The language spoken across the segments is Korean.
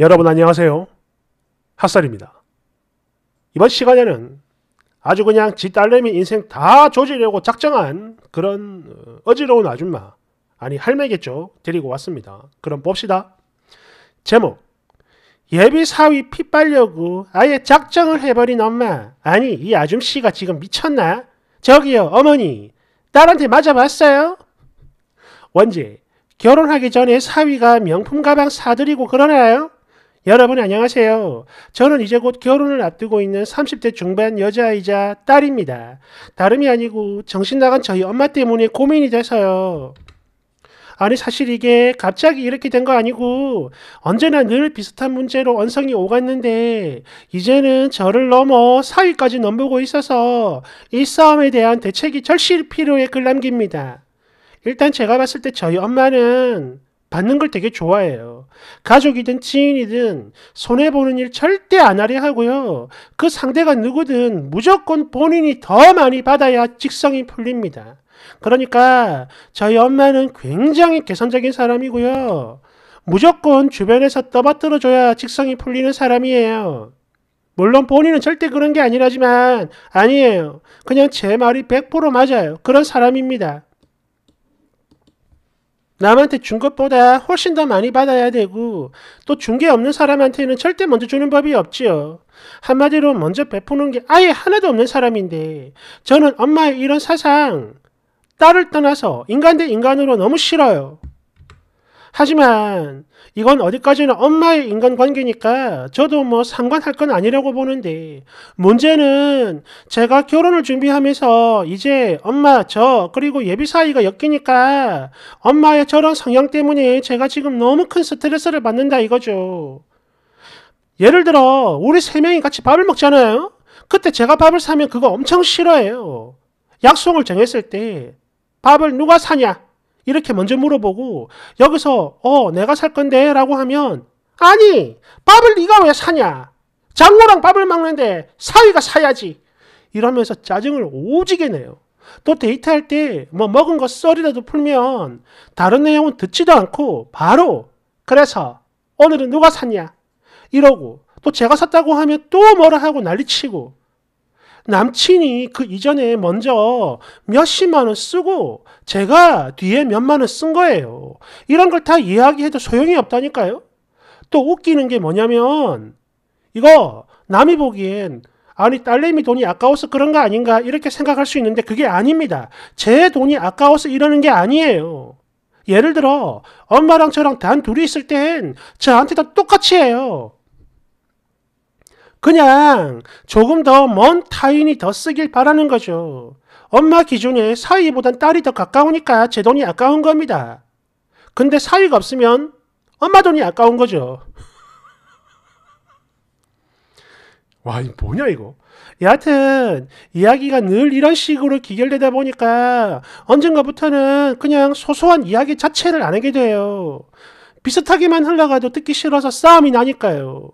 여러분 안녕하세요. 핫살입니다. 이번 시간에는 아주 그냥 지 딸내미 인생 다 조지려고 작정한 그런 어, 어지러운 아줌마 아니 할매겠죠 데리고 왔습니다. 그럼 봅시다. 제목 예비 사위 핏발려고 아예 작정을 해버린 엄마 아니 이 아줌씨가 지금 미쳤나? 저기요 어머니 딸한테 맞아봤어요? 원제 결혼하기 전에 사위가 명품 가방 사드리고 그러나요? 여러분 안녕하세요. 저는 이제 곧 결혼을 앞두고 있는 30대 중반 여자이자 딸입니다. 다름이 아니고 정신 나간 저희 엄마 때문에 고민이 돼서요. 아니 사실 이게 갑자기 이렇게 된 거 아니고 언제나 늘 비슷한 문제로 언성이 오갔는데 이제는 저를 넘어 사위까지 넘보고 있어서 이 싸움에 대한 대책이 절실 필요해 글 남깁니다. 일단 제가 봤을 때 저희 엄마는 받는 걸 되게 좋아해요. 가족이든 지인이든 손해보는 일 절대 안 하려 하고요. 그 상대가 누구든 무조건 본인이 더 많이 받아야 직성이 풀립니다. 그러니까 저희 엄마는 굉장히 개선적인 사람이고요. 무조건 주변에서 떠받들어줘야 직성이 풀리는 사람이에요. 물론 본인은 절대 그런 게 아니라지만 아니에요. 그냥 제 말이 100% 맞아요. 그런 사람입니다. 남한테 준 것보다 훨씬 더 많이 받아야 되고 또 준 게 없는 사람한테는 절대 먼저 주는 법이 없지요. 한마디로 먼저 베푸는 게 아예 하나도 없는 사람인데 저는 엄마의 이런 사상 딸을 떠나서 인간 대 인간으로 너무 싫어요. 하지만 이건 어디까지나 엄마의 인간관계니까 저도 뭐 상관할 건 아니라고 보는데 문제는 제가 결혼을 준비하면서 이제 엄마 저 그리고 예비 사이가 엮이니까 엄마의 저런 성향 때문에 제가 지금 너무 큰 스트레스를 받는다 이거죠. 예를 들어 우리 세 명이 같이 밥을 먹잖아요. 그때 제가 밥을 사면 그거 엄청 싫어해요. 약속을 정했을 때 밥을 누가 사냐? 이렇게 먼저 물어보고 여기서 어 내가 살 건데 라고 하면 아니 밥을 네가 왜 사냐 장모랑 밥을 먹는데 사위가 사야지 이러면서 짜증을 오지게 내요 또 데이트할 때 뭐 먹은 거 썰이라도 풀면 다른 내용은 듣지도 않고 바로 그래서 오늘은 누가 샀냐 이러고 또 제가 샀다고 하면 또 뭐라 하고 난리치고 남친이 그 이전에 먼저 몇십만 원 쓰고 제가 뒤에 몇 만 원 쓴 거예요. 이런 걸 다 이야기해도 소용이 없다니까요. 또 웃기는 게 뭐냐면 이거 남이 보기엔 아니 딸내미 돈이 아까워서 그런 거 아닌가 이렇게 생각할 수 있는데 그게 아닙니다. 제 돈이 아까워서 이러는 게 아니에요. 예를 들어 엄마랑 저랑 단 둘이 있을 땐 저한테 도 똑같이 해요. 그냥 조금 더 먼 타인이 더 쓰길 바라는 거죠. 엄마 기준에 사위보단 딸이 더 가까우니까 제 돈이 아까운 겁니다. 근데 사위가 없으면 엄마 돈이 아까운 거죠. 와, 이 뭐냐, 이거. 여하튼, 이야기가 늘 이런 식으로 기결되다 보니까 언젠가부터는 그냥 소소한 이야기 자체를 안 하게 돼요. 비슷하게만 흘러가도 듣기 싫어서 싸움이 나니까요.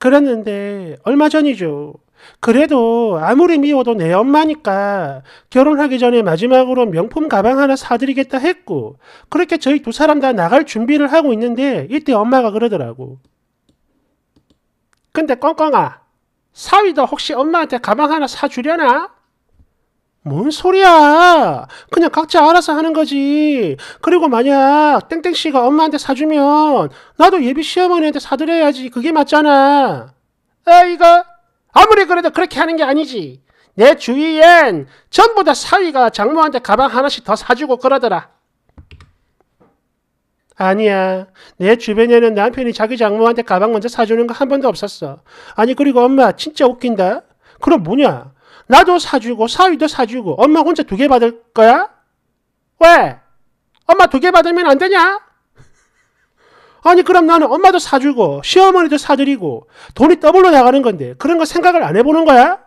그랬는데 얼마 전이죠. 그래도 아무리 미워도 내 엄마니까 결혼하기 전에 마지막으로 명품 가방 하나 사드리겠다 했고 그렇게 저희 두 사람 다 나갈 준비를 하고 있는데 이때 엄마가 그러더라고. 근데 꽁꽁아 사위도 혹시 엄마한테 가방 하나 사주려나? 뭔 소리야! 그냥 각자 알아서 하는 거지. 그리고 만약 땡땡 씨가 엄마한테 사주면 나도 예비 시어머니한테 사드려야지. 그게 맞잖아. 아이고, 아무리 그래도 그렇게 하는 게 아니지. 내 주위엔 전부 다 사위가 장모한테 가방 하나씩 더 사주고 그러더라. 아니야. 내 주변에는 남편이 자기 장모한테 가방 먼저 사주는 거 한 번도 없었어. 아니 그리고 엄마 진짜 웃긴다. 그럼 뭐냐? 나도 사주고 사위도 사주고 엄마 혼자 두 개 받을 거야? 왜? 엄마 두 개 받으면 안 되냐? 아니 그럼 나는 엄마도 사주고 시어머니도 사드리고 돈이 더블로 나가는 건데 그런 거 생각을 안 해보는 거야?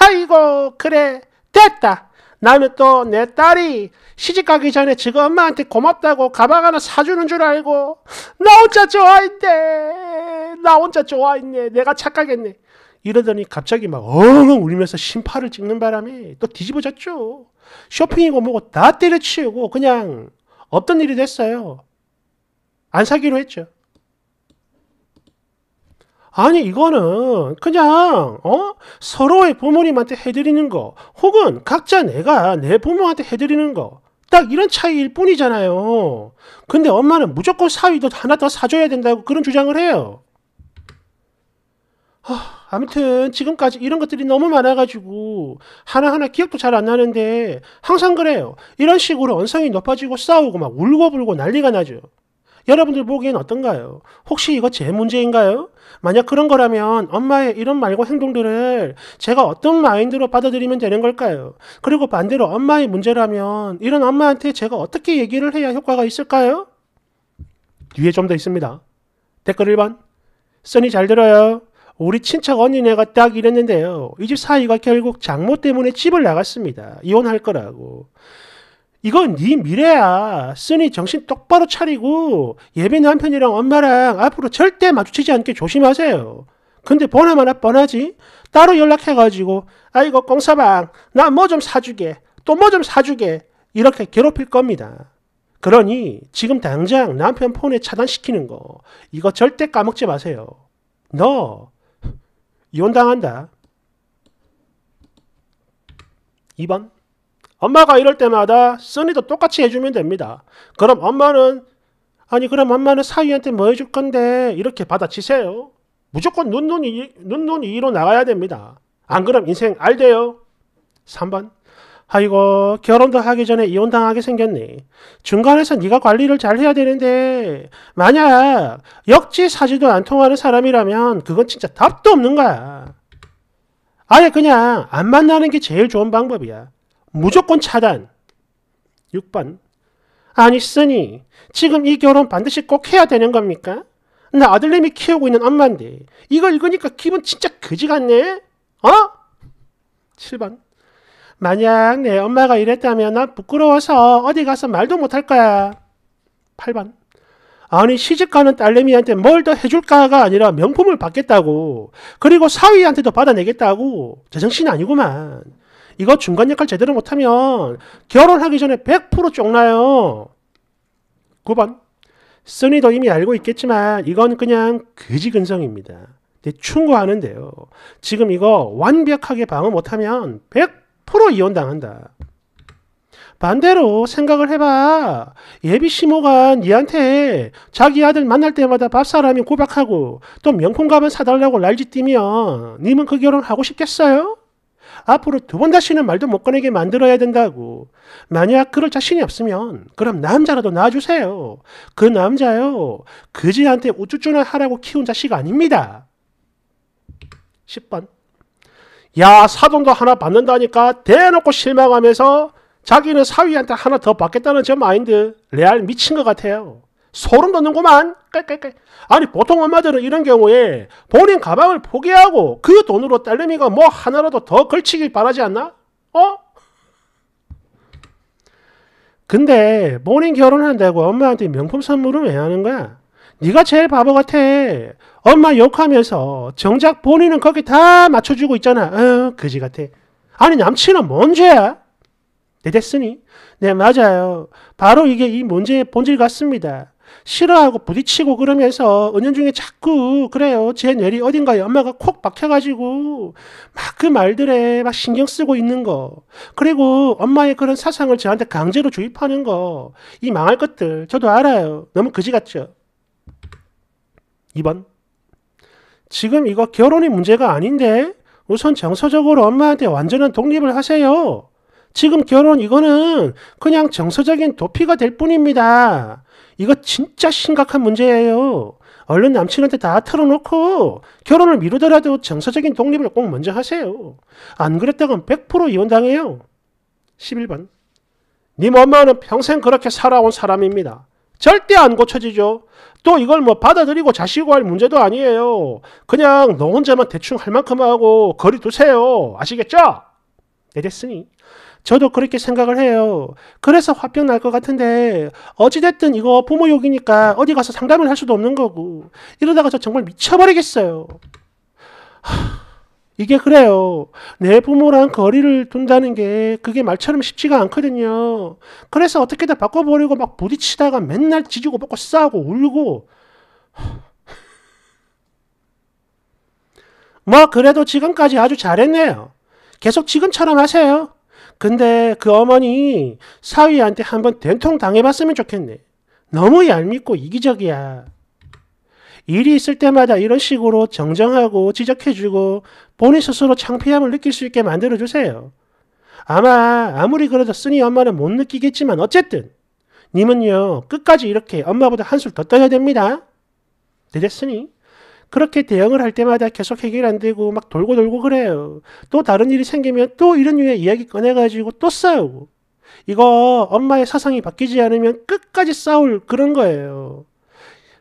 아이고 그래 됐다 나는 또 내 딸이 시집가기 전에 지금 엄마한테 고맙다고 가방 하나 사주는 줄 알고 나 혼자 좋아했네 나 혼자 좋아했네 내가 착각했네 이러더니 갑자기 막 엉엉 울면서 심파를 찍는 바람에 또 뒤집어졌죠. 쇼핑이고 뭐고 다 때려치우고 그냥 없던 일이 됐어요. 안 사기로 했죠. 아니 이거는 그냥 어 서로의 부모님한테 해드리는 거 혹은 각자 내가 내 부모한테 해드리는 거 딱 이런 차이일 뿐이잖아요. 근데 엄마는 무조건 사위도 하나 더 사줘야 된다고 그런 주장을 해요. 하... 아무튼 지금까지 이런 것들이 너무 많아가지고 하나하나 기억도 잘 안 나는데 항상 그래요. 이런 식으로 언성이 높아지고 싸우고 막 울고 불고 난리가 나죠. 여러분들 보기엔 어떤가요? 혹시 이거 제 문제인가요? 만약 그런 거라면 엄마의 이런 말과 행동들을 제가 어떤 마인드로 받아들이면 되는 걸까요? 그리고 반대로 엄마의 문제라면 이런 엄마한테 제가 어떻게 얘기를 해야 효과가 있을까요? 뒤에 좀 더 있습니다. 댓글 1번. 써니 잘 들어요. 우리 친척 언니네가 딱 이랬는데요. 이 집 사위가 결국 장모 때문에 집을 나갔습니다. 이혼할 거라고. 이건 네 미래야. 쓰니 정신 똑바로 차리고 예비 남편이랑 엄마랑 앞으로 절대 마주치지 않게 조심하세요. 근데 보나마나 뻔하지? 따로 연락해가지고 아이고 꽁사방 나 뭐 좀 사주게 또 뭐 좀 사주게 이렇게 괴롭힐 겁니다. 그러니 지금 당장 남편 폰에 차단시키는 거 이거 절대 까먹지 마세요. 너 이혼당한다. 2번 엄마가 이럴 때마다 써니도 똑같이 해주면 됩니다. 그럼 엄마는 아니 그럼 엄마는 사위한테 뭐 해줄 건데 이렇게 받아치세요. 무조건 눈눈이 눈눈이로 나가야 됩니다. 안 그럼 인생 알대요. 3번 아이고 결혼도 하기 전에 이혼당하게 생겼네. 중간에서 네가 관리를 잘 해야 되는데 만약 역지사지도 안 통하는 사람이라면 그건 진짜 답도 없는 거야. 아예 그냥 안 만나는 게 제일 좋은 방법이야. 무조건 차단. 6번 아니 쓰니 지금 이 결혼 반드시 꼭 해야 되는 겁니까? 나 아들님이 키우고 있는 엄마인데 이걸 읽으니까 기분 진짜 그지 같네? 어? 7번 만약 내 엄마가 이랬다면 난 부끄러워서 어디 가서 말도 못할 거야. 8번. 아니 시집가는 딸내미한테 뭘 더 해줄까가 아니라 명품을 받겠다고 그리고 사위한테도 받아내겠다고 제정신 아니구만 이거 중간 역할 제대로 못하면 결혼하기 전에 100% 쫑나요 9번 쓰니도 이미 알고 있겠지만 이건 그냥 그지근성입니다 충고하는데요 지금 이거 완벽하게 방어 못하면 포로 이혼당한다. 반대로 생각을 해봐. 예비 시모가 니한테 자기 아들 만날 때마다 밥사람이 고백하고 또 명품 가방 사달라고 날짓뛰면 님은 그 결혼 하고 싶겠어요? 앞으로 두 번 다시는 말도 못 꺼내게 만들어야 된다고. 만약 그럴 자신이 없으면 그럼 남자라도 낳아주세요. 그 남자요. 그지한테 우쭈쭈나 하라고 키운 자식 아닙니다. 10번. 야 사돈도 하나 받는다니까 대놓고 실망하면서 자기는 사위한테 하나 더 받겠다는 저 마인드 레알 미친 것 같아요. 소름 돋는구만. 깔깔깔. 아니 보통 엄마들은 이런 경우에 본인 가방을 포기하고 그 돈으로 딸내미가 뭐 하나라도 더 걸치길 바라지 않나? 어? 근데 본인 결혼한다고 엄마한테 명품 선물을 왜 하는 거야? 네가 제일 바보 같아. 엄마 욕하면서 정작 본인은 거기 다 맞춰주고 있잖아. 어, 그지 같아. 아니 남친은 뭔 죄야? 네, 됐으니? 네 맞아요. 바로 이게 이 문제의 본질 같습니다. 싫어하고 부딪히고 그러면서 은연중에 자꾸 그래요. 제 뇌리 어딘가에 엄마가 콕 박혀가지고 막 그 말들에 막 신경 쓰고 있는 거. 그리고 엄마의 그런 사상을 저한테 강제로 주입하는 거. 이 망할 것들 저도 알아요. 너무 그지 같죠? 2번. 지금 이거 결혼이 문제가 아닌데 우선 정서적으로 엄마한테 완전한 독립을 하세요. 지금 결혼 이거는 그냥 정서적인 도피가 될 뿐입니다. 이거 진짜 심각한 문제예요. 얼른 남친한테 다 털어놓고 결혼을 미루더라도 정서적인 독립을 꼭 먼저 하세요. 안 그랬다간 100% 이혼당해요. 11번. 님 엄마는 평생 그렇게 살아온 사람입니다. 절대 안 고쳐지죠. 또 이걸 뭐 받아들이고 자시고 할 문제도 아니에요. 그냥 너 혼자만 대충 할 만큼 하고 거리 두세요. 아시겠죠? 네, 됐으니. 저도 그렇게 생각을 해요. 그래서 화병 날 것 같은데 어찌됐든 이거 부모 욕이니까 어디 가서 상담을 할 수도 없는 거고 이러다가 저 정말 미쳐버리겠어요. 하... 이게 그래요. 내 부모랑 거리를 둔다는 게 그게 말처럼 쉽지가 않거든요. 그래서 어떻게든 바꿔버리고막 부딪히다가 맨날 지지고 벗고 싸우고 울고. 뭐 그래도 지금까지 아주 잘했네요. 계속 지금처럼 하세요. 근데 그 어머니 사위한테 한번 된통 당해봤으면 좋겠네. 너무 얄밉고 이기적이야. 일이 있을 때마다 이런 식으로 정정하고 지적해주고 본인 스스로 창피함을 느낄 수 있게 만들어주세요. 아마 아무리 그래도 쓰니 엄마는 못 느끼겠지만 어쨌든 님은요 끝까지 이렇게 엄마보다 한술 더 떠야 됩니다. 되겠으니 그렇게 대응을 할 때마다 계속 해결 안 되고 막 돌고 돌고 그래요. 또 다른 일이 생기면 또 이런 류의 이야기 꺼내가지고 또 싸우고 이거 엄마의 사상이 바뀌지 않으면 끝까지 싸울 그런 거예요.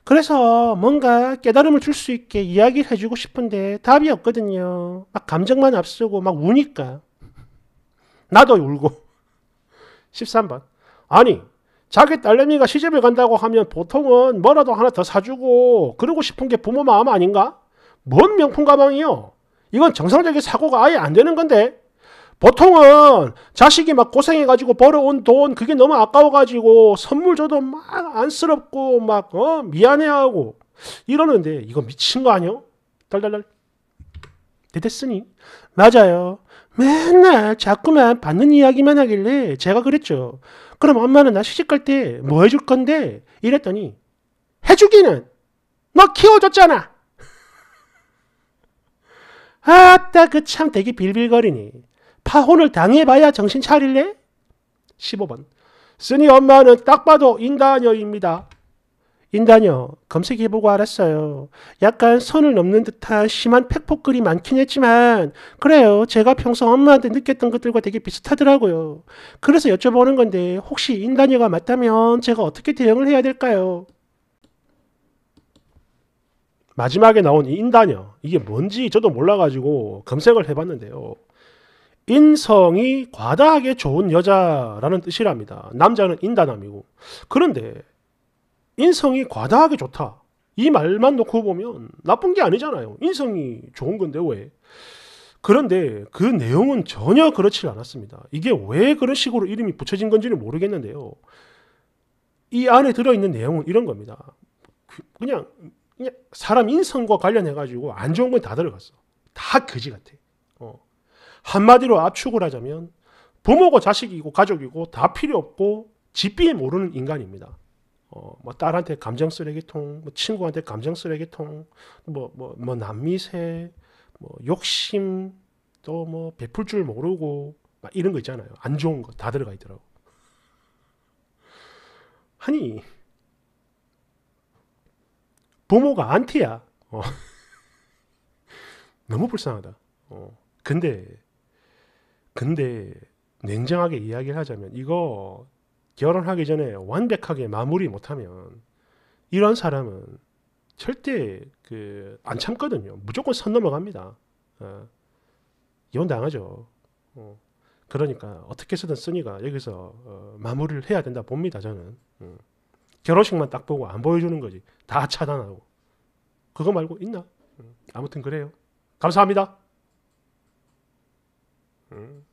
그래서 뭔가 깨달음을 줄 수 있게 이야기를 해주고 싶은데 답이 없거든요. 막 감정만 앞서고 막 우니까. 나도 울고. 13번. 아니, 자기 딸내미가 시집을 간다고 하면 보통은 뭐라도 하나 더 사주고 그러고 싶은 게 부모 마음 아닌가? 뭔 명품 가방이요? 이건 정상적인 사고가 아예 안 되는 건데 보통은 자식이 막 고생해가지고 벌어온 돈 그게 너무 아까워가지고 선물 줘도 막 안쓰럽고 막 어? 미안해하고 이러는데 이거 미친 거 아니요? 달달달 대댔으니 맞아요 맨날 자꾸만 받는 이야기만 하길래 제가 그랬죠 그럼 엄마는 나 시집갈 때 뭐 해줄 건데 이랬더니 해주기는 너 키워줬잖아 아따 그 참 되게 빌빌거리니 파혼을 당해봐야 정신 차릴래? 15번. 쓰니 엄마는 딱 봐도 인다녀입니다. 인다녀, 검색해보고 알았어요. 약간 선을 넘는 듯한 심한 팩폭글이 많긴 했지만, 그래요. 제가 평소 엄마한테 느꼈던 것들과 되게 비슷하더라고요. 그래서 여쭤보는 건데, 혹시 인다녀가 맞다면 제가 어떻게 대응을 해야 될까요? 마지막에 나온 인다녀, 이게 뭔지 저도 몰라가지고 검색을 해봤는데요. 인성이 과다하게 좋은 여자라는 뜻이랍니다. 남자는 인다남이고 그런데 인성이 과다하게 좋다. 이 말만 놓고 보면 나쁜 게 아니잖아요. 인성이 좋은 건데 왜? 그런데 그 내용은 전혀 그렇지 않았습니다. 이게 왜 그런 식으로 이름이 붙여진 건지는 모르겠는데요. 이 안에 들어있는 내용은 이런 겁니다. 그, 그냥, 그냥 사람 인성과 관련해가지고 안 좋은 건 다 들어갔어. 다 거지 같아. 어. 한마디로 압축을 하자면 부모고 자식이고 가족이고 다 필요 없고 지삐에 모르는 인간입니다. 어, 뭐 딸한테 감정 쓰레기통, 뭐 친구한테 감정 쓰레기통, 뭐뭐뭐 뭐, 뭐 남미세, 뭐 욕심 또뭐 베풀 줄 모르고 막 이런 거 있잖아요. 안 좋은 거 다 들어가 있더라고. 아니 부모가 안티야. 어. 너무 불쌍하다. 어. 근데 근데 냉정하게 이야기를 하자면 이거 결혼하기 전에 완벽하게 마무리 못하면 이런 사람은 절대 그 안 참거든요. 무조건 선 넘어갑니다. 어, 이혼 당하죠. 어, 그러니까 어떻게 해서든 쓰니까 여기서 어, 마무리를 해야 된다 봅니다. 저는 어. 결혼식만 딱 보고 안 보여주는 거지 다 차단하고 그거 말고 있나? 어. 아무튼 그래요. 감사합니다. 음.